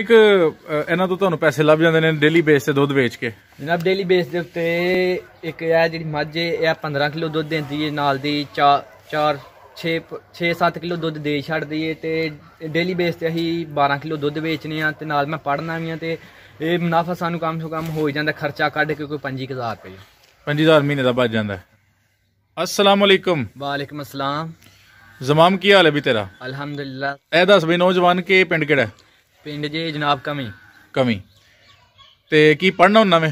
ਇੱਕ ਇਹਨਾਂ ਤੋਂ ਤੁਹਾਨੂੰ ਪੈਸੇ ਲੱਭ ਜਾਂਦੇ ਨੇ ਡੇਲੀ ਬੇਸ ਤੇ ਦੁੱਧ ਵੇਚ ਕੇ ਜਨਾਬ ਡੇਲੀ ਬੇਸ ਦੇ ਉੱਤੇ ਇੱਕ ਇਹ ਜਿਹੜੀ ਮੱਝ ਹੈ ਇਹ 15 ਕਿਲੋ ਦੁੱਧ ਦਿੰਦੀ ਹੈ ਨਾਲ ਦੀ 4 4 6 6-7 ਕਿਲੋ ਦੁੱਧ ਦੇ ਛੱਡਦੀ ਏ ਤੇ ਡੇਲੀ ਬੇਸ ਤੇ ਅਸੀਂ 12 ਕਿਲੋ ਦੁੱਧ ਵੇਚਨੇ ਆ ਤੇ ਨਾਲ ਮੈਂ ਪੜਨਾ ਵੀ ਆ ਤੇ ਇਹ ਮੁਨਾਫਾ ਸਾਨੂੰ ਕੰਮ ਤੋਂ ਕੰਮ ਹੋ ਜਾਂਦਾ ਖਰਚਾ ਕੱਢ ਕੇ ਕੋਈ 5000 ਰੁਪਏ 5000 ਮਹੀਨੇ ਦਾ ਬਚ ਜਾਂਦਾ ਅਸਲਾਮ ਅਲੈਕਮ ਵਾਲੇਕਮ ਅਸਲਾਮ ਜ਼ਮਾਮ ਕੀ ਹਾਲ ਹੈ ਵੀ ਤੇਰਾ ਅਲਹਮਦੁਲਿਲਾ ਇਹ ਦੱਸ ਵੀ ਨੌਜਵਾਨ ਕੇ ਪਿੰਡ ਕਿਹੜਾ ਪਿੰਡ ਜੀ ਜਨਾਬ ਕਮੀ ਕਮੀ ਤੇ ਕੀ ਪੜਨਾ ਹੁੰਦਾ ਮੈਂ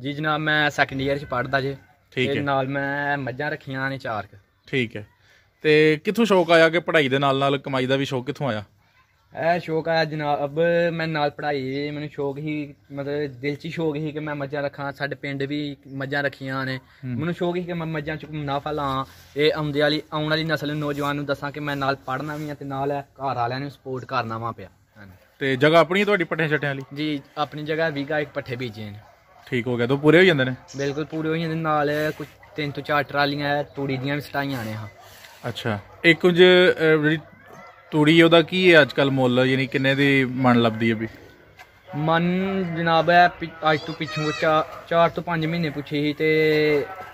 ਜੀ ਜਨਾਬ ਮੈਂ ਸੈਕੰਡ ਇਅਰ ਚ ਪੜਦਾ ਜੇ ਠੀਕ ਹੈ ਨਾਲ ਮੈਂ ਮੱਝਾਂ ਰੱਖੀਆਂ ਨੇ ਚਾਰ ਕ ਠੀਕ ਹੈ ਤੇ ਕਿੱਥੋਂ ਸ਼ੌਕ ਆਇਆ ਕਿ ਪੜ੍ਹਾਈ ਦੇ ਨਾਲ ਨਾਲ ਕਮਾਈ ਦਾ ਵੀ ਸ਼ੌਕ ਕਿੱਥੋਂ ਆਇਆ ਇਹ ਸ਼ੌਕ ਆਇਆ ਜਨਾਬ ਮੈਂ ਨਾਲ ਪੜ੍ਹਾਈ ਮੈਨੂੰ ਸ਼ੌਕ ਹੀ ਮਤਲਬ ਦਿਲ 'ਚ ਸ਼ੌਕ ਹੀ ਕਿ ਮੈਂ ਮੱਝਾਂ ਰੱਖਾਂ ਸਾਡੇ ਪਿੰਡ ਵੀ ਮੱਝਾਂ ਰੱਖੀਆਂ ਨੇ ਮੈਨੂੰ ਸ਼ੌਕ ਹੀ ਕਿ ਮੈਂ ਮੱਝਾਂ 'ਚ ਮੁਨਾਫਾ ਲਾਂ ਇਹ ਆਉਂਦੇ ਵਾਲੀ ਆਉਣ ਵਾਲੀ ਨਸਲ ਨੂੰ ਨੌਜਵਾਨ ਨੂੰ ਦੱਸਾਂ ਕਿ ਮੈਂ ਨਾਲ ਪੜ੍ਹਨਾ ਵੀ ਆ ਤੇ ਨਾਲ ਘਰ ਵਾਲਿਆਂ ਨੂੰ ਸਪੋਰਟ ਕਰਨਾ ਵਾ ਪਿਆ ਤੇ ਜਗ੍ਹਾ ਆਪਣੀ ਤੁਹਾਡੀ ਪੱਠੇ ਛੱਟਿਆਂ ਵਾਲੀ ਜੀ ਆਪਣੀ ਜਗ੍ਹਾ 20 ਗਾ ਇੱਕ ਪੱਠੇ ਬੀਜੇ ਨੇ ਠੀਕ ਹੋ ਗਿਆ ਤਾਂ ਪੂਰੇ ਹੋ ਜਾਂਦੇ ਨੇ ਬਿਲਕੁਲ ਪੂਰੇ ਹੋ ਜਾਂਦੇ ਨਾਲ ਕੁਝ ਤਿੰਨ ਤੋਂ ਚਾਰ ਟਰਾਲੀਆਂ ਤੂੜੀ ਦੀਆਂ ਵੀ ਸਟਾਈਆਂ ਨੇ ਹਾਂ ਅੱਛਾ ਇਹ ਕੁਝ ਜਿਹੜੀ ਤੂੜੀ ਉਹਦਾ ਕੀ ਹੈ ਅੱਜ ਕੱਲ ਮੁੱਲ ਯਾਨੀ ਕਿੰਨੇ ਦੀ ਮਣ ਲੱਭਦੀ ਹੈ ਵੀ ਮਨ ਜਨਾਬ ਹੈ ਅੱਜ ਤੋਂ ਪਿੱਛੋਂ ਚਾਰ ਤੋਂ ਪੰਜ ਮਹੀਨੇ ਪੁੱਛੀ ਸੀ ਤੇ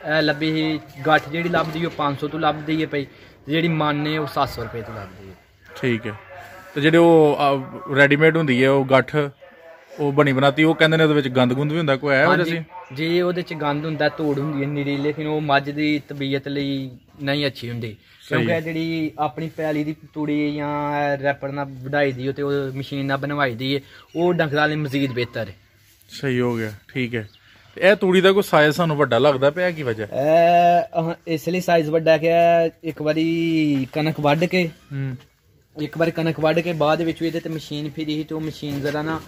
ਇਹ ਲੱਭੀ ਸੀ ਗੱਠ ਜਿਹੜੀ ਲੱਭਦੀ ਉਹ 500 ਤੋਂ ਲੱਭਦੀ ਹੈ ਭਾਈ ਜਿਹੜੀ ਮਨ ਨੇ ਉਹ 700 ਰੁਪਏ ਤੋਂ ਲੱਭਦੀ ਹੈ ਠੀਕ ਹੈ ਤੇ ਜਿਹੜੇ ਉਹ ਰੈਡੀਮੇਡ ਹੁੰਦੀ ਹੈ ਉਹ ਗੱਠ ਉਹ ਬਣੀ ਬਣਾਤੀ ਉਹ ਕਹਿੰਦੇ ਨੇ ਉਹਦੇ ਵਿੱਚ ਗੰਦ ਗੁੰਦ ਵੀ ਹੁੰਦਾ ਕੋਈ ਹੈ ਵਜ੍ਹਾ ਸੀ ਜੀ ਉਹਦੇ ਵਿੱਚ ਗੰਦ ਹੁੰਦਾ ਤੋੜ ਹੁੰਦੀ ਹੈ ਨੀਰੀ ਲੇਕਿਨ ਉਹ ਮੱਝ ਦੀ ਤਬੀਅਤ ਲਈ ਨਹੀਂ ਅੱਛੀ ਹੁੰਦੀ ਕਿਉਂਕਿ ਇਹ ਜਿਹੜੀ ਆਪਣੀ ਪੈਲੀ ਦੀ ਤੂੜੀ ਜਾਂ ਰੈਪਰ ਨਾਲ ਵਢਾਈ ਦੀ ਤੇ ਉਹ ਮਸ਼ੀਨ ਨਾਲ ਬਣਵਾਈ ਦੀ ਹੈ ਉਹ ਡੰਗਰਾਂ ਲਈ ਮਜ਼ੀਦ ਬਿਹਤਰ ਹੈ ਸਹੀ ਹੋ ਗਿਆ ਠੀਕ ਹੈ ਇਹ ਤੂੜੀ ਦਾ ਕੋਈ ਸਾਈਜ਼ ਸਾਨੂੰ ਵੱਡਾ ਲੱਗਦਾ ਪਿਆ ਕੀ ਵਜ੍ਹਾ ਇਹ ਇਸ ਲਈ ਸਾਈਜ਼ ਵੱਡਾ ਕਿ ਇੱਕ ਵਾਰੀ ਕਣਕ ਵੱਢ ਕੇ ਇੱਕ ਵਾਰ ਕਣਕ ਵੱਢ ਕੇ ਬਾਅਦ ਵਿੱਚ ਵੀ ਇਹਦੇ ਤੇ ਮਸ਼ੀਨ ਫਿਰੀ ਸੀ ਤੇ ਉਹ ਮਸ਼ੀਨ ਜ਼ਰਾ ਨਾ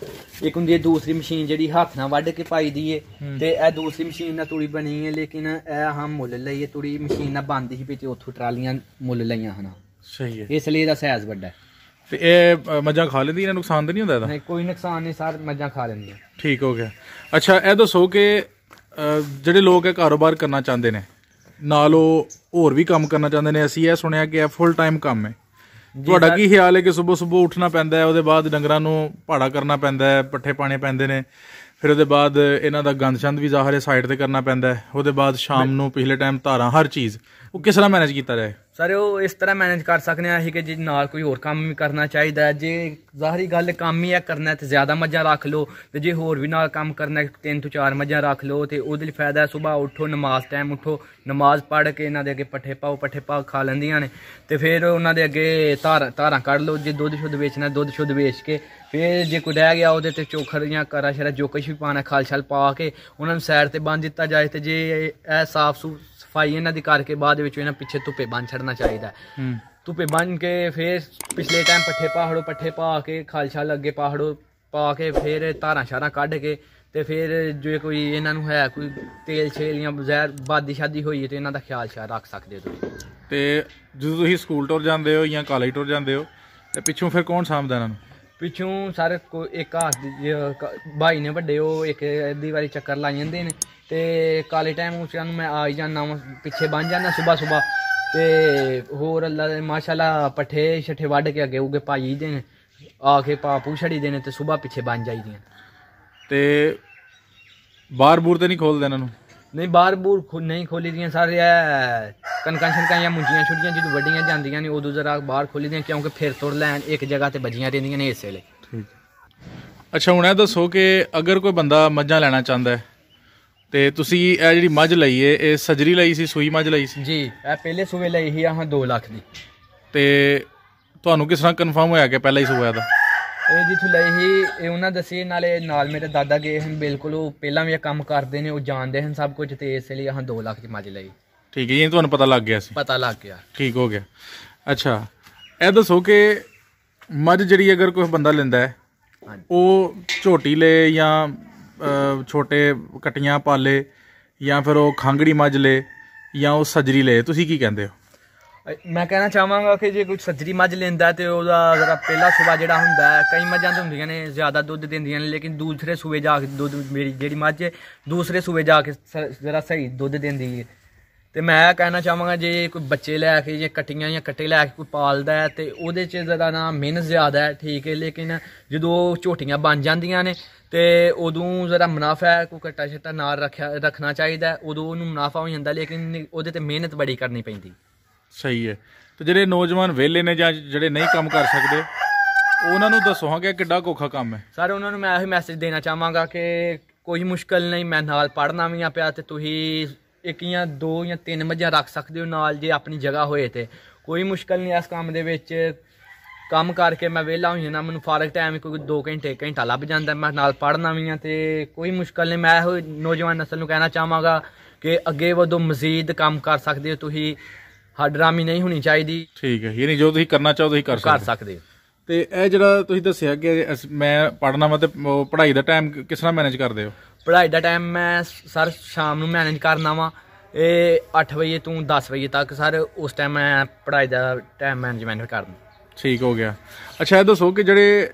ਇੱਕ ਹੁੰਦੀ ਹੈ ਦੂਸਰੀ ਮਸ਼ੀਨ ਜਿਹੜੀ ਹੱਥ ਨਾਲ ਵੱਢ ਕੇ ਪਾਈ ਦੀ ਏ ਤੇ ਇਹ ਦੂਸਰੀ ਮਸ਼ੀਨ ਨਾਲ ਤੂੜੀ ਬਣੀ ਹੈ ਲੇਕਿਨ ਇਹ ਹਮ ਮੁੱਲ ਲਈਏ ਤੂੜੀ ਮਸ਼ੀਨ ਨਾਲ ਬੰਦੀ ਸੀ ਤੇ ਉੱਥੋਂ ਟਰਾਲੀਆਂ ਮੁੱਲ ਲਈਆਂ ਹਨ ਸਹੀ ਹੈ ਇਸ ਲਈ ਇਹਦਾ ਸਾਈਜ਼ ਵੱਡਾ ਤੇ ਇਹ ਮੱਝਾਂ ਖਾ ਲੈਂਦੀ ਇਹਨਾਂ ਨੁਕਸਾਨ ਤਾਂ ਨਹੀਂ ਹੁੰਦਾ ਇਹਦਾ ਨਹੀਂ ਕੋਈ ਨੁਕਸਾਨ ਨਹੀਂ ਸਰ ਮੱਝਾਂ ਖਾ ਲੈਂਦੀਆਂ ਠੀਕ ਹੋ ਗਿਆ ਅੱਛਾ ਇਹ ਦੱਸੋ ਕਿ ਜਿਹੜੇ ਲੋਕ ਇਹ ਕਾਰੋਬਾਰ ਕਰਨਾ ਚਾਹੁੰਦੇ ਨੇ ਨਾਲੋਂ ਹੋਰ ਵੀ ਕੰਮ ਕਰਨਾ ਚਾਹੁੰਦੇ ਨੇ ਅਸੀਂ ਇਹ ਸੁਣਿਆ ਕਿ ਇਹ ਫੁੱਲ ਟਾਈਮ ਕੰਮ ਹੈ ਤੁਹਾਡਾ ਕੀ ਖਿਆਲ ਹੈ ਕਿ ਸਵੇਰ ਸਵੇਰ ਉੱਠਣਾ ਪੈਂਦਾ ਹੈ ਉਹਦੇ ਬਾਅਦ ਡੰਗਰਾਂ ਨੂੰ ਪਾੜਾ ਕਰਨਾ ਪੈਂਦਾ ਹੈ ਪੱਠੇ ਪਾਣੇ ਪੈਂਦੇ ਨੇ ਫਿਰ ਉਹਦੇ ਬਾਅਦ ਇਹਨਾਂ ਦਾ ਗੰਦ ਛੰਦ ਵੀ ਜ਼ਾਹਰ ਹੈ ਸਾਈਡ ਤੇ ਕਰਨਾ ਪੈਂਦਾ ਹੈ ਉਹਦੇ ਬਾਅਦ ਸ਼ਾਮ ਨੂੰ ਪਿਛਲੇ ਟਾਈਮ ਧਾਰਾਂ ਹਰ ਚੀਜ਼ ਉਹ ਕਿਸ ਤਰ੍ਹਾਂ ਮੈਨੇਜ ਕੀਤਾ ਜਾਏ ਸਰ ਉਹ ਇਸ ਤਰ੍ਹਾਂ ਮੈਨੇਜ ਕਰ ਸਕਦੇ ਆ ਅਸੀਂ ਕਿ ਜੇ ਨਾਲ ਕੋਈ ਹੋਰ ਕੰਮ ਵੀ ਕਰਨਾ ਚਾਹੀਦਾ ਜੇ ਜ਼ਾਹਰੀ ਗੱਲ ਕੰਮ ਹੀ ਆ ਕਰਨਾ ਤੇ ਜ਼ਿਆਦਾ ਮੱਝਾਂ ਰੱਖ ਲਓ ਤੇ ਜੇ ਹੋਰ ਵੀ ਨਾਲ ਕੰਮ ਕਰਨਾ ਤਿੰਨ ਤੋਂ ਚਾਰ ਮੱਝਾਂ ਰੱਖ ਲਓ ਤੇ ਉਹਦੇ ਲਈ ਫਾਇਦਾ ਹੈ ਸਵੇਰ ਉੱਠੋ ਨਮਾਜ਼ ਟਾਈਮ ਉੱਠੋ ਨਮਾਜ਼ ਪੜ੍ਹ ਕੇ ਇਹਨਾਂ ਦੇ ਅੱਗੇ ਪੱਠੇ ਪਾਓ ਪੱਠੇ ਪਾ ਖਾ ਲੈਂਦੀਆਂ ਨੇ ਤੇ ਫਿਰ ਉਹਨਾਂ ਦੇ ਅੱਗੇ ਧਾਰਾਂ ਧਾਰਾਂ ਕੱਢ ਲਓ ਜੇ ਦੁੱਧ ਸ਼ੁੱਧ ਵੇਚਣਾ ਦੁੱਧ ਸ਼ੁੱਧ ਵੇਚ ਕੇ ਫਿਰ ਜੇ ਕੋਈ ਰਹਿ ਗਿਆ ਉਹਦੇ ਤੇ ਚੋਖਰ ਜਾਂ ਕਰਾ ਸ਼ਰਾ ਜੋ ਕੁਝ ਵੀ ਪਾਣਾ ਖਾਲ ਛਲ ਪਾ ਕੇ ਉਹਨਾਂ ਨੂੰ ਸਾਈਡ ਤੇ ਬੰਨ ਦਿੱਤਾ ਜਾਏ ਤੇ ਜੇ ਇਹ ਸਾਫ਼ ਸੂ ਸਫਾਈ ਇਹਨਾਂ ਦੀ ਕਰਕੇ ਬਾਅਦ ਵਿੱਚ ਇਹਨਾਂ ਪਿੱਛੇ ਧੁੱਪੇ ਬੰਨ ਛੜਨਾ ਚਾਹੀਦਾ ਧੁੱਪੇ ਬੰਨ ਕੇ ਫੇਰ ਪਿਛਲੇ ਟਾਈਮ ਪੱਠੇ ਪਾਹੜੋ ਪੱਠੇ ਪਾ ਕੇ ਖਾਲਸ਼ਾ ਲੱਗੇ ਪਾਹੜੋ ਪਾ ਕੇ ਫੇਰ ਧਾਰਾਂ ਸ਼ਾਰਾਂ ਕੱਢ ਕੇ ਤੇ ਫਿਰ ਜੇ ਕੋਈ ਇਹਨਾਂ ਨੂੰ ਹੈ ਕੋਈ ਤੇਲ ਛੇਲ ਜਾਂ ਬਜ਼ਾਰ ਬਾਦੀ ਸ਼ਾਦੀ ਹੋਈ ਤੇ ਇਹਨਾਂ ਦਾ ਖਿਆਲ ਸ਼ਾ ਰੱਖ ਸਕਦੇ ਹੋ ਤੁਸੀਂ ਤੇ ਜਦੋਂ ਤੁਸੀਂ ਸਕੂਲ ਟੁਰ ਜਾਂਦੇ ਹੋ ਜਾਂ ਕਾਲਜ ਟੁਰ ਜਾਂਦੇ ਹੋ ਤੇ ਪਿੱਛੋਂ ਫਿਰ ਕੌਣ ਸਾਂਭਦਾ ਇਹਨਾਂ ਨੂੰ ਪਿੱਛੋਂ ਸਾਰੇ ਇੱਕ ਦੀ ਭਾਈ ਨੇ ਵੱਡੇ ਉਹ ਇੱਕ ਅੱਧੀ ਵਾਰੀ ਚੱਕਰ ਲਾ ਜਾਂਦੇ ਨੇ ਤੇ ਕਾਲੇ ਟਾਈਮ ਉਸ ਨੂੰ ਮੈਂ ਆ ਹੀ ਜਾਂਦਾ ਪਿੱਛੇ ਬਣ ਜਾਂਦਾ ਸਵੇਰ ਸਵੇਰ ਤੇ ਹੋਰ ਅੱਲਾ ਦੇ ਮਾਸ਼ਾਅੱਲਾ ਪੱਠੇ ਛੱਠੇ ਵੱਢ ਕੇ ਅੱਗੇ ਉਗੇ ਪਾਈ ਦੇ ਨੇ ਆ ਕੇ ਪਾਪੂ ਛੜੀ ਦੇ ਨੇ ਤੇ ਸਵੇਰ ਪਿੱਛੇ ਬਣ ਜਾਈਦੀਆਂ ਤੇ ਬਾਰ ਬੂਰ ਤੇ ਨਹੀਂ ਖੋਲਦੇ ਇਹਨਾਂ ਨੂੰ ਨਹੀਂ ਬਾਰ ਬੂਰ ਨਹੀਂ ਖੋਲੀ ਦੀਆਂ ਸਾਰੇ ਕਨਕਾਂਸ਼ਨ ਸ਼ਨਕਾਂ ਜਾਂ ਮੁੰਜੀਆਂ ਛੁੱਟੀਆਂ ਜਿਹੜੀ ਵੱਡੀਆਂ ਜਾਂਦੀਆਂ ਨੇ ਉਦੋਂ ਜ਼ਰਾ ਬਾਹਰ ਖੋਲੀ ਦੀਆਂ ਕਿਉਂਕਿ ਫਿਰ ਤੁਰ ਲੈਣ ਇੱਕ ਜਗ੍ਹਾ ਤੇ ਵੱਜੀਆਂ ਰਹਿੰਦੀਆਂ ਨੇ ਇਸੇ ਲਈ ਠੀਕ ਅੱਛਾ ਹੁਣ ਇਹ ਦੱਸੋ ਕਿ ਅਗਰ ਕੋਈ ਬੰਦਾ ਮੱਝਾਂ ਲੈਣਾ ਚਾਹੁੰਦਾ ਹੈ ਤੇ ਤੁਸੀਂ ਇਹ ਜਿਹੜੀ ਮੱਝ ਲਈ ਏ ਇਹ ਸਜਰੀ ਲਈ ਸੀ ਸੂਈ ਮੱਝ ਲਈ ਸੀ ਜੀ ਇਹ ਪਹਿਲੇ ਸੂਏ ਲਈ ਸੀ ਆਹਾਂ 2 ਲੱਖ ਦੀ ਤੇ ਤੁਹਾਨੂੰ ਕਿਸ ਤਰ੍ਹਾਂ ਕਨਫਰਮ ਹੋਇਆ ਕਿ ਪਹਿਲਾ ਹੀ ਸੂਆ ਦਾ ਇਹ ਜਿੱਥੋਂ ਲਈ ਸੀ ਇਹ ਉਹਨਾਂ ਦੱਸੀ ਨਾਲੇ ਨਾਲ ਮੇਰੇ ਦਾਦਾ ਗਏ ਹਨ ਬਿਲਕੁਲ ਉਹ ਪਹਿਲਾਂ ਵੀ ਇਹ ਕੰਮ ਕਰਦੇ ਨੇ ਉਹ ਜਾਣਦੇ ਹਨ ਸਭ ਕੁਝ ਤੇ ਇਸ ਲਈ ਆਹਾਂ 2 ਲੱਖ ਦੀ ਮੱਝ ਲਈ ਠੀਕ ਹੈ ਜੀ ਤੁਹਾਨੂੰ ਪਤਾ ਲੱਗ ਗਿਆ ਸੀ ਪਤਾ ਲੱਗ ਗਿਆ ਠੀਕ ਹੋ ਗਿਆ ਅੱਛਾ ਇਹ ਦੱਸੋ ਕਿ ਮੱਝ ਜਿਹੜੀ ਅਗਰ ਕੋਈ ਬੰਦਾ ਲੈਂਦਾ ਹੈ ਉਹ ਝੋਟੀ ਲੈ ਜਾਂ ਛੋਟੇ ਕਟੀਆਂ ਪਾਲੇ ਜਾਂ ਫਿਰ ਉਹ ਖਾਂਗੜੀ ਮੱਝ ਲੈ ਜਾਂ ਉਹ ਸਜਰੀ ਲੈ ਤੁਸੀਂ ਕੀ ਕਹਿੰਦੇ ਹੋ ਮੈਂ ਕਹਿਣਾ ਚਾਹਾਂਗਾ ਕਿ ਜੇ ਕੋਈ ਸਜਰੀ ਮੱਝ ਲੈਂਦਾ ਤੇ ਉਹਦਾ ਅਗਰ ਪਹਿਲਾ ਸੁਬਾ ਜਿਹੜਾ ਹੁੰਦਾ ਕਈ ਮੱਝਾਂ ਤਾਂ ਹੁੰਦੀਆਂ ਨੇ ਜ਼ਿਆਦਾ ਦੁੱਧ ਦਿੰਦੀਆਂ ਨੇ ਲੇਕਿਨ ਦੂਸਰੇ ਸੂਬੇ ਜਾ ਕੇ ਦੁੱਧ ਮੇਰੀ ਜਿਹੜੀ ਮੱਝ ਹੈ ਦੂਸਰੇ ਸੂਬੇ ਜਾ ਕੇ ਜ਼ਰਾ ਸਹੀ ਦੁੱਧ ਦਿੰਦੀ ਹੈ ਤੇ ਮੈਂ ਕਹਿਣਾ ਚਾਹਾਂਗਾ ਜੇ ਕੋਈ ਬੱਚੇ ਲੈ ਕੇ ਜਾਂ ਕਟੀਆਂ ਜਾਂ ਕੱਟੇ ਲੈ ਕੇ ਕੋਈ ਪਾਲਦਾ ਹੈ ਤੇ ਉਹਦੇ 'ਚ ਜ਼ਰਾ ਨਾ ਮਿਹਨਤ ਜ਼ਿਆਦਾ ਹੈ ਠੀਕ ਹੈ ਲੇਕਿਨ ਜਦੋਂ ਝੋਟੀਆਂ ਬਣ ਜਾਂਦੀਆਂ ਨੇ ਤੇ ਉਦੋਂ ਜ਼ਰਾ ਮੁਨਾਫਾ ਹੈ ਕੋਈ ਕੱਟਾ ਛੱਟਾ ਨਾਲ ਰੱਖਿਆ ਰੱਖਣਾ ਚਾਹੀਦਾ ਉਦੋਂ ਉਹਨੂੰ ਮੁਨਾਫਾ ਹੋ ਜਾਂਦਾ ਲੇਕਿਨ ਉਹਦੇ ਤੇ ਮਿਹਨਤ ਬੜੀ ਕਰਨੀ ਪੈਂਦੀ ਸਹੀ ਹੈ ਤੇ ਜਿਹੜੇ ਨੌਜਵਾਨ ਵਿਹਲੇ ਨੇ ਜਾਂ ਜਿਹੜੇ ਨਹੀਂ ਕੰਮ ਕਰ ਸਕਦੇ ਉਹਨਾਂ ਨੂੰ ਦੱਸੋਗੇ ਕਿੱਡਾ ਕੋਖਾ ਕੰਮ ਹੈ ਸਰ ਉਹਨਾਂ ਨੂੰ ਮੈਂ ਇਹ ਮੈਸੇਜ ਦੇਣਾ ਚਾਹਾਂਗਾ ਕਿ ਕੋਈ ਮੁਸ਼ਕਲ ਨਹੀਂ ਮੈਂ ਨਾਲ ਪੜਨਾ ਵੀ ਆ ਪਿਆ ਤੇ ਤੁਸੀਂ ਇੱਕ ਜਾਂ ਦੋ ਜਾਂ ਤਿੰਨ ਮੱਝਾਂ ਰੱਖ ਸਕਦੇ ਹੋ ਨਾਲ ਜੇ ਆਪਣੀ ਜਗ੍ਹਾ ਹੋਏ ਤੇ ਕੋਈ ਮੁਸ਼ਕਲ ਨਹੀਂ ਇਸ ਕੰਮ ਦੇ ਵਿੱਚ ਕੰਮ ਕਰਕੇ ਮੈਂ ਵਿਹਲਾ ਹੋਈ ਨਾ ਮੈਨੂੰ ਫਾਰਗ ਟਾਈਮ ਕੋਈ 2 ਘੰਟੇ ਘੰਟਾ ਲੱਭ ਜਾਂਦਾ ਮੈਂ ਨਾਲ ਪੜਨਾ ਵੀ ਆ ਤੇ ਕੋਈ ਮੁਸ਼ਕਲ ਨਹੀਂ ਮੈਂ ਇਹ ਨੌਜਵਾਨ نسل ਨੂੰ ਕਹਿਣਾ ਚਾਹਾਂਗਾ ਕਿ ਅੱਗੇ ਵਧੋ ਮਜ਼ੀਦ ਕੰਮ ਕਰ ਸਕਦੇ ਹੋ ਤੁਸੀਂ ਹੱਡਰਾਮੀ ਨਹੀਂ ਹੋਣੀ ਚਾਹੀਦੀ ਠੀਕ ਹੈ ਯਾਨੀ ਜੋ ਤੁਸੀਂ ਕਰਨਾ ਚਾਹੋ ਤੁਸੀਂ ਕਰ ਸਕਦੇ ਹੋ ਤੇ ਇਹ ਜਿਹੜਾ ਤੁਸੀਂ ਦੱਸਿਆ ਕਿ ਮੈਂ ਪੜਨਾ ਵਾ ਤੇ ਪੜ੍ਹਾਈ ਦਾ ਟਾਈਮ ਕਿਸ ਤਰ੍ਹਾਂ ਮੈਨੇਜ ਕਰਦੇ ਹੋ ਪੜ੍ਹਾਈ ਦਾ ਟਾਈਮ ਮੈਂ ਸਰ ਸ਼ਾਮ ਨੂੰ ਮੈਨੇਜ ਕਰਨਾ ਵਾ ਇਹ 8 ਵਜੇ ਤੋਂ 10 ਵਜੇ ਤੱਕ ਸਰ ਉਸ ਟਾਈਮ ਮੈਂ ਪੜ੍ਹਾਈ ਦਾ ਟਾਈਮ ਮੈਨੇਜਮੈਂਟ ਕਰਦਾ ਠੀਕ ਹੋ ਗਿਆ ਅੱਛਾ ਇਹ ਦੱਸੋ ਕਿ ਜਿਹੜੇ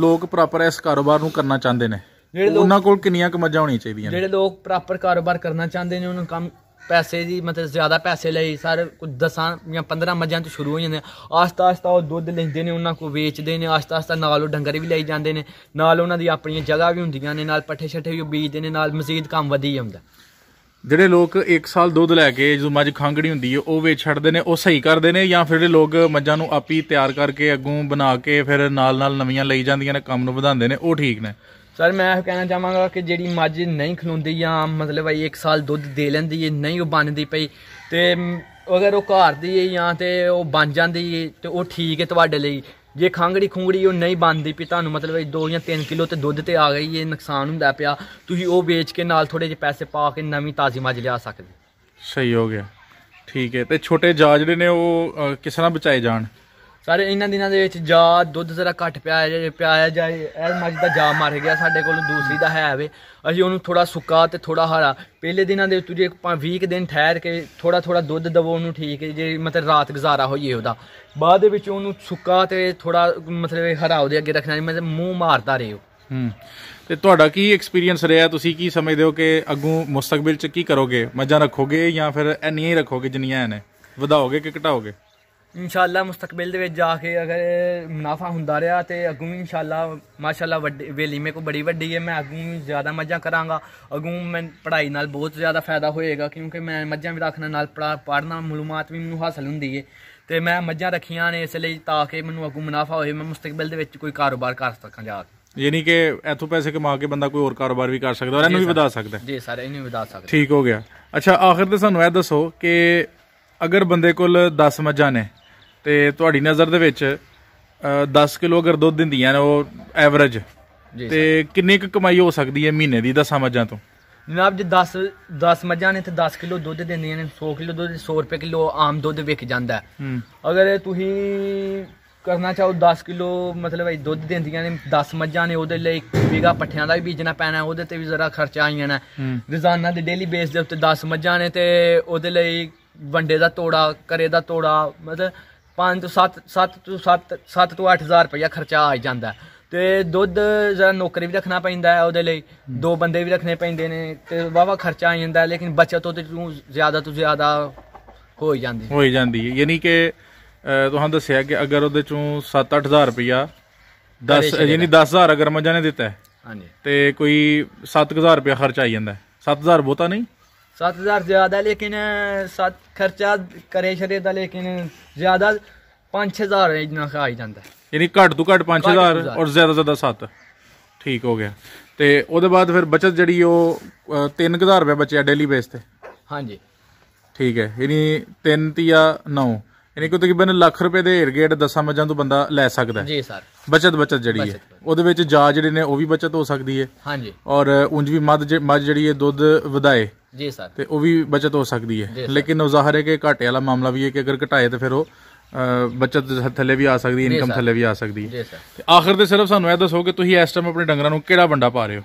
ਲੋਕ ਪ੍ਰੋਪਰ ਇਸ ਕਾਰੋਬਾਰ ਨੂੰ ਕਰਨਾ ਚਾਹੁੰਦੇ ਨੇ ਉਹਨਾਂ ਕੋਲ ਕਿੰਨੀਆਂ ਕੁ ਹੋਣੀਆਂ ਚਾਹੀਦੀਆਂ ਨੇ? ਜਿਹੜੇ ਲੋਕ ਪ੍ਰੋਪਰ ਕਾਰੋਬਾਰ ਕਰਨਾ ਚਾਹੁੰਦੇ ਨੇ ਉਹਨਾਂ ਨੂੰ ਕੰਮ ਪੈਸੇ ਦੀ ਮਤਲਬ ਜ਼ਿਆਦਾ ਪੈਸੇ ਲਈ ਸਰ ਕੁਝ ਦਸਾਂ ਜਾਂ 15 ਮੱਝਾਂ ਤੋਂ ਸ਼ੁਰੂ ਹੋ ਜਾਂਦੇ ਆਸਤਾ ਆਸਤਾ ਉਹ ਦੁੱਧ ਲੈਂਦੇ ਨੇ ਉਹਨਾਂ ਕੋ ਵੇਚਦੇ ਨੇ ਆਸਤਾ ਆਸਤਾ ਨਾਲ ਉਹ ਡੰਗਰ ਵੀ ਲਈ ਜਾਂਦੇ ਨੇ ਨਾਲ ਉਹਨਾਂ ਦੀ ਆਪਣੀਆਂ ਜਗ੍ਹਾ ਵੀ ਹੁੰਦੀਆਂ ਨੇ ਨਾਲ ਪੱਠੇ ਛੱਠੇ ਵੀ ਬੀਜਦੇ ਨੇ ਨਾਲ ਮਜ਼ੀਦ ਕੰਮ ਵਧੀ ਜਾਂਦਾ ਜਿਹੜੇ ਲੋਕ 1 ਸਾਲ ਦੁੱਧ ਲੈ ਕੇ ਜਦੋਂ ਮੱਝ ਖਾਂਗੜੀ ਹੁੰਦੀ ਹੈ ਉਹ ਵੇਚ ਛੱਡਦੇ ਨੇ ਉਹ ਸਹੀ ਕਰਦੇ ਨੇ ਜਾਂ ਫਿਰ ਜਿਹੜੇ ਲੋਕ ਮੱਝਾਂ ਨੂੰ ਆਪੀ ਤਿਆਰ ਕਰਕੇ ਅੱਗੋਂ ਬਣਾ ਕੇ ਫਿਰ ਨਾਲ ਨਾਲ ਨਵੀਆਂ ਲਈ ਜਾਂਦੀਆਂ ਨੇ ਕੰਮ ਨੂੰ ਵਧਾਉਂਦੇ ਨੇ ਉਹ ਠੀਕ ਨੇ ਸਰ ਮੈਂ ਇਹ ਕਹਿਣਾ ਚਾਹਾਂਗਾ ਕਿ ਜਿਹੜੀ ਮੱਝ ਨਹੀਂ ਖਲੋਂਦੀ ਜਾਂ ਮਤਲਬ ਇਹ 1 ਸਾਲ ਦੁੱਧ ਦੇ ਲੈਂਦੀ ਏ ਨਹੀਂ ਉਹ ਬੰਨਦੀ ਪਈ ਤੇ ਅਗਰ ਉਹ ਘਰ ਦੀ ਏ ਜਾਂ ਤੇ ਉਹ ਬਣ ਜਾਂਦੀ ਏ ਤੇ ਉਹ ਠੀਕ ਏ ਤੁਹਾਡੇ ਲਈ ਜੇ ਖਾਂਗੜੀ ਖੁੰਗੜੀ ਉਹ ਨਹੀਂ ਬੰਨਦੀ ਪਈ ਤੁਹਾਨੂੰ ਮਤਲਬ 2 ਜਾਂ 3 ਕਿਲੋ ਤੇ ਦੁੱਧ ਤੇ ਆ ਗਈ ਏ ਨੁਕਸਾਨ ਹੁੰਦਾ ਪਿਆ ਤੁਸੀਂ ਉਹ ਵੇਚ ਕੇ ਨਾਲ ਥੋੜੇ ਜਿਹੇ ਪੈਸੇ ਪਾ ਕੇ ਨਵੀਂ ਤਾਜ਼ੀ ਮੱਝ ਲਿਆ ਸਕਦੇ ਸਹੀ ਹੋ ਗਿਆ ਠੀਕ ਹੈ ਤੇ ਛੋਟੇ ਜਾ ਜਿਹੜੇ ਨੇ ਉਹ ਕਿਸ ਤਰ੍ਹਾਂ ਬਚਾਏ ਜਾਣ ਸਾਰੇ ਇਹਨਾਂ ਦਿਨਾਂ ਦੇ ਵਿੱਚ ਜਾ ਦੁੱਧ ਜ਼ਰਾ ਘੱਟ ਪਿਆ ਪਿਆ ਜਾਏ ਇਹ ਮੱਝ ਦਾ ਜਾ ਮਰ ਗਿਆ ਸਾਡੇ ਕੋਲ ਦੂਸਰੀ ਦਾ ਹੈ ਵੇ ਅਸੀਂ ਉਹਨੂੰ ਥੋੜਾ ਸੁੱਕਾ ਤੇ ਥੋੜਾ ਹਰਾ ਪਹਿਲੇ ਦਿਨਾਂ ਦੇ ਤੁਝੇ 20 ਦਿਨ ਠਹਿਰ ਕੇ ਥੋੜਾ ਥੋੜਾ ਦੁੱਧ ਦਵੋ ਉਹਨੂੰ ਠੀਕ ਜੇ ਮਤਲਬ ਰਾਤ ਗੁਜ਼ਾਰਾ ਹੋਈਏ ਉਹਦਾ ਬਾਅਦ ਦੇ ਵਿੱਚ ਉਹਨੂੰ ਸੁੱਕਾ ਤੇ ਥੋੜਾ ਮਤਲਬ ਹਰਾ ਉਹਦੇ ਅੱਗੇ ਰੱਖਣਾ ਮਤਲਬ ਮੂੰਹ ਮਾਰਦਾ ਰਹੇ ਹੂੰ ਤੇ ਤੁਹਾਡਾ ਕੀ ਐਕਸਪੀਰੀਅੰਸ ਰਿਹਾ ਤੁਸੀਂ ਕੀ ਸਮਝਦੇ ਹੋ ਕਿ ਅੱਗੋਂ ਮੁਸਤਕਬਲ ਚ ਕੀ ਕਰੋਗੇ ਮੱਝਾਂ ਰੱਖੋਗੇ ਜਾਂ ਫਿਰ ਇੰਨੀਆਂ ਹੀ ਰੱਖੋਗੇ ਜਿੰਨੀਆਂ ਨੇ ਵਧਾਓਗੇ ਕਿ ਘਟਾਓਗੇ ਇਨਸ਼ਾਅੱਲਾ ਮੁਸਤਕਬਲ ਦੇ ਵਿੱਚ ਜਾ ਕੇ ਅਗਰ ਮੁਨਾਫਾ ਹੁੰਦਾ ਰਿਹਾ ਤੇ ਅਗੂ ਇਨਸ਼ਾਅੱਲਾ ਮਾਸ਼ਾਅੱਲਾ ਵੱਡੀ ਵੇਲੀ ਮੇ ਕੋ ਬੜੀ ਵੱਡੀ ਹੈ ਮੈਂ ਅਗੂ ਜ਼ਿਆਦਾ ਮੱਝਾਂ ਕਰਾਂਗਾ ਅਗੂ ਮੈਂ ਪੜ੍ਹਾਈ ਨਾਲ ਬਹੁਤ ਜ਼ਿਆਦਾ ਫਾਇਦਾ ਹੋਏਗਾ ਕਿਉਂਕਿ ਮੈਂ ਮੱਝਾਂ ਵੀ ਰੱਖਣ ਨਾਲ ਪੜ੍ਹਨਾ ਮਲੂਮਾਤ ਵੀ ਮੈਨੂੰ ਹਾਸਲ ਹੁੰਦੀ ਹੈ ਤੇ ਮੈਂ ਮੱਝਾਂ ਰੱਖੀਆਂ ਨੇ ਇਸ ਲਈ ਤਾਂ ਕਿ ਮੈਨੂੰ ਅਗੂ ਮੁਨਾਫਾ ਹੋਏ ਮੈਂ ਮੁਸਤਕਬਲ ਦੇ ਵਿੱਚ ਕੋਈ ਕਾਰੋਬਾਰ ਕਰ ਸਕਾਂ ਜਾ ਕੇ ਯਾਨੀ ਕਿ ਇਥੋਂ ਪੈਸੇ ਕਮਾ ਕੇ ਬੰਦਾ ਕੋਈ ਹੋਰ ਕਾਰੋਬਾਰ ਵੀ ਕਰ ਸਕਦਾ ਔਰ ਇਹਨੂੰ ਵੀ ਵਧਾ ਸਕਦਾ ਜੀ ਸਰ ਇਹਨੂੰ ਵਧਾ ਸਕਦਾ ਠੀਕ ਹੋ ਗਿਆ ਅੱਛਾ ਆਖਰ ਤੇ ਸਾਨੂੰ ਇਹ ਦੱਸੋ ਕਿ ਅਗਰ ਬੰਦੇ ਕੋਲ 10 ਮੱਝਾਂ ਨੇ ਤੇ ਤੁਹਾਡੀ ਨਜ਼ਰ ਦੇ ਵਿੱਚ 10 ਕਿਲੋ ਅਗਰ ਦੁੱਧ ਦਿੰਦੀਆਂ ਨੇ ਉਹ ਐਵਰੇਜ ਤੇ ਕਿੰਨੀ ਕੁ ਕਮਾਈ ਹੋ ਸਕਦੀ ਹੈ ਮਹੀਨੇ ਦੀ ਦਸਾਂ ਮੱਝਾਂ ਤੋਂ ਜਨਾਬ ਜੇ 10 10 ਮੱਝਾਂ ਨੇ ਤੇ 10 ਕਿਲੋ ਦੁੱਧ ਦਿੰਦੀਆਂ ਨੇ 100 ਕਿਲੋ ਦੁੱਧ 100 ਰੁਪਏ ਕਿਲੋ ਆਮ ਦੁੱਧ ਵਿਕ ਜਾਂਦਾ ਅਗਰ ਤੁਸੀਂ ਕਰਨਾ ਚਾਹੋ 10 ਕਿਲੋ ਮਤਲਬ ਇਹ ਦੁੱਧ ਦਿੰਦੀਆਂ ਨੇ 10 ਮੱਝਾਂ ਨੇ ਉਹਦੇ ਲਈ ਵੀਗਾ ਪੱਠਿਆਂ ਦਾ ਵੀ ਬੀਜਣਾ ਪੈਣਾ ਉਹਦੇ ਤੇ ਵੀ ਜ਼ਰਾ ਖਰਚਾ ਆ ਜਾਣਾ ਰੋਜ਼ਾਨਾ ਦੇ ਡੇਲੀ ਬੇਸ ਦੇ ਉੱਤੇ 10 ਮੱਝਾਂ ਨੇ ਤੇ ਉਹਦੇ ਲਈ ਵੰਡੇ ਦਾ ਤੋੜਾ ਕਰੇ ਦਾ ਤੋੜਾ ਮਤਲਬ 5 ਤੋਂ 7 7 ਤੋਂ 7 7 ਤੋਂ 8000 ਰੁਪਇਆ ਖਰਚਾ ਆ ਜਾਂਦਾ ਤੇ ਦੁੱਧ ਜ਼ਰਾ ਨੌਕਰੀ ਵੀ ਰੱਖਣਾ ਪੈਂਦਾ ਹੈ ਉਹਦੇ ਲਈ ਦੋ ਬੰਦੇ ਵੀ ਰੱਖਣੇ ਪੈਂਦੇ ਨੇ ਤੇ ਵਾਵਾ ਖਰਚਾ ਆ ਜਾਂਦਾ ਲੇਕਿਨ ਬਚਤ ਉਹ ਤੋਂ ਜ਼ਿਆਦਾ ਤੋਂ ਜ਼ਿਆਦਾ ਹੋ ਜਾਂਦੀ ਹੋ ਜਾਂਦੀ ਹੈ ਯਾਨੀ ਕਿ ਤੁਹਾਨੂੰ ਦੱਸਿਆ ਕਿ ਅਗਰ ਉਹਦੇ ਚੋਂ 7-8000 ਰੁਪਇਆ 10 ਯਾਨੀ 10000 ਅਗਰ ਮਜਾ ਨੇ ਦਿੱਤਾ ਹਾਂਜੀ ਤੇ ਕੋਈ 7000 ਰੁਪਇਆ ਖਰਚ ਆ ਜਾਂਦਾ 7000 ਬਹੁਤਾ ਨਹੀਂ 7000 ਜ਼ਿਆਦਾ ਲੇਕਿਨ 7 ਖਰਚਾ ਕਰੇ ਸ਼ਰੇ ਦਾ ਲੇਕਿਨ ਜ਼ਿਆਦਾ 5000 ਇਹਨਾਂ ਆ ਹੀ ਜਾਂਦਾ ਯਾਨੀ ਘੱਟ ਤੋਂ ਘੱਟ 5000 ਔਰ ਜ਼ਿਆਦਾ ਜ਼ਿਆਦਾ 7 ਠੀਕ ਹੋ ਗਿਆ ਤੇ ਉਹਦੇ ਬਾਅਦ ਫਿਰ ਬਚਤ ਜਿਹੜੀ ਉਹ 3000 ਰੁਪਏ ਬਚਿਆ ਡੇਲੀ ਬੇਸ ਤੇ ਹਾਂਜੀ ਠੀਕ ਹੈ ਯਾਨੀ 3 ਤੀਆ 9 ਯਾਨੀ ਕਿ ਤਕਰੀਬਨ ਲੱਖ ਰੁਪਏ ਦੇ ਏਰ ਗੇਟ ਦਸਾਂ ਮੱਜਾਂ ਤੋਂ ਬੰਦਾ ਲੈ ਸਕਦਾ ਹੈ ਜੀ ਸਰ ਬਚਤ ਬਚਤ ਜਿਹੜੀ ਹੈ ਉਹਦੇ ਵਿੱਚ ਜਾ ਜਿਹੜੇ ਨੇ ਉਹ ਵੀ ਬਚਤ ਹੋ ਸਕਦੀ ਹੈ ਹਾਂਜੀ ਔਰ ਉਂਝ ਵੀ ਮੱਝ ਮੱਝ ਜਿਹੜੀ ਹੈ ਦੁੱਧ ਵਧਾਏ ਜੀ ਸਰ ਤੇ ਉਹ ਵੀ ਬਚਤ ਹੋ ਸਕਦੀ ਹੈ ਲੇਕਿਨ ਉਹ ਜ਼ਾਹਰ ਹੈ ਕਿ ਘਾਟੇ ਵਾਲਾ ਮਾਮਲਾ ਵੀ ਹੈ ਕਿ ਅਗਰ ਘਟਾਏ ਤੇ ਫਿਰ ਉਹ ਬਚਤ ਥੱਲੇ ਵੀ ਆ ਸਕਦੀ ਇਨਕਮ ਥੱਲੇ ਵੀ ਆ ਸਕਦੀ ਜੀ ਸਰ ਤੇ ਆਖਰ ਤੇ ਸਿਰਫ ਸਾਨੂੰ ਇਹ ਦੱਸੋ ਕਿ ਤੁਸੀਂ ਇਸ ਟਾਈਮ ਆਪਣੇ ਡੰਗਰਾਂ ਨੂੰ ਕਿਹੜਾ ਵੰਡਾ ਪਾ ਰਹੇ ਹੋ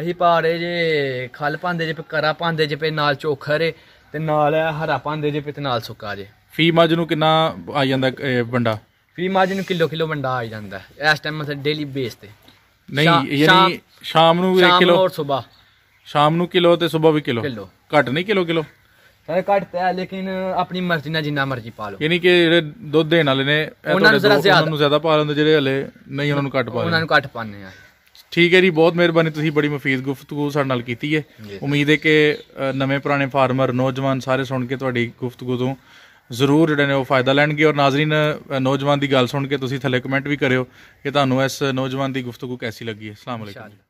ਅਸੀਂ ਪਾ ਰਹੇ ਜੇ ਖਲ ਪਾਉਂਦੇ ਜੇ ਕਰਾ ਪਾਉਂਦੇ ਜੇ ਪੇ ਨਾਲ ਚੋਖਰ ਤੇ ਨਾਲ ਹਰਾ ਪਾਉਂਦੇ ਜੇ ਪੇ ਤੇ ਨਾਲ ਸੁੱਕਾ ਜੇ ਫੀ ਮੱਝ ਨੂੰ ਕਿੰਨਾ ਆ ਜਾਂਦਾ ਵੰਡਾ ਫੀ ਮੱਝ ਨੂੰ ਕਿਲੋ ਕਿਲੋ ਵੰਡਾ ਆ ਜਾਂਦਾ ਇਸ ਟਾਈਮ ਮਤਲਬ ਡੇਲੀ ਬੇਸ ਤੇ ਨਹੀਂ ਯਾਨੀ ਸ਼ਾਮ ਨੂੰ 1 ਕਿਲੋ ਸ਼ਾਮ ਨੂੰ ਸ਼ਾਮ ਨੂੰ ਕਿਲੋ ਤੇ ਸਵੇਰ ਵੀ ਕਿਲੋ ਘੱਟ ਨਹੀਂ ਕਿਲੋ ਕਿਲੋ ਸਾਰੇ ਘੱਟ ਪਿਆ ਲੇਕਿਨ ਆਪਣੀ ਮਰਜ਼ੀ ਨਾਲ ਜਿੰਨਾ ਮਰਜ਼ੀ ਪਾ ਲਓ ਯਾਨੀ ਕਿ ਜਿਹੜੇ ਦੁੱਧ ਦੇਣ ਵਾਲੇ ਨੇ ਇਹ ਉਹਨਾਂ ਨੂੰ ਜ਼ਰਾ ਜ਼ਿਆਦਾ- ਉਹਨਾਂ ਨੂੰ ਜ਼ਿਆਦਾ ਪਾ ਲੈਂਦੇ ਜਿਹੜੇ ਹਲੇ ਨਹੀਂ ਉਹਨਾਂ ਨੂੰ ਘੱਟ ਪਾ ਉਹਨਾਂ ਨੂੰ ਘੱਟ ਪਾਉਂਦੇ ਆ ਠੀਕ ਹੈ ਜੀ ਬਹੁਤ ਮਿਹਰਬਾਨੀ ਤੁਸੀਂ ਬੜੀ ਮਫੀਦ ਗੁਫ਼ਤਗੂ ਸਾਡੇ ਨਾਲ ਕੀਤੀ ਹੈ ਉਮੀਦ ਹੈ ਕਿ ਨਵੇਂ ਪੁਰਾਣੇ ਫਾਰਮਰ ਨੌਜਵਾਨ ਸਾਰੇ ਸੁਣ ਕੇ ਤੁਹਾਡੀ ਗੁਫ਼ਤਗੂ ਤੋਂ ਜ਼ਰੂਰ ਜਿਹੜੇ ਨੇ ਉਹ ਫਾਇਦਾ ਲੈਣਗੇ ਔਰ ਨਾਜ਼ਰੀਨ ਨੌਜਵਾਨ ਦੀ ਗੱਲ ਸੁਣ ਕੇ ਤੁਸੀਂ ਥੱਲੇ ਕਮੈਂਟ ਵੀ ਕਰਿਓ ਕਿ ਤੁਹਾਨੂੰ ਇਸ ਨੌਜਵਾਨ ਦੀ ਗੁਫ਼ਤਗੂ ਕੈਸੀ ਲੱਗੀ ਹੈ ਅਸਲਾਮ ਅਲੈਕੁਮ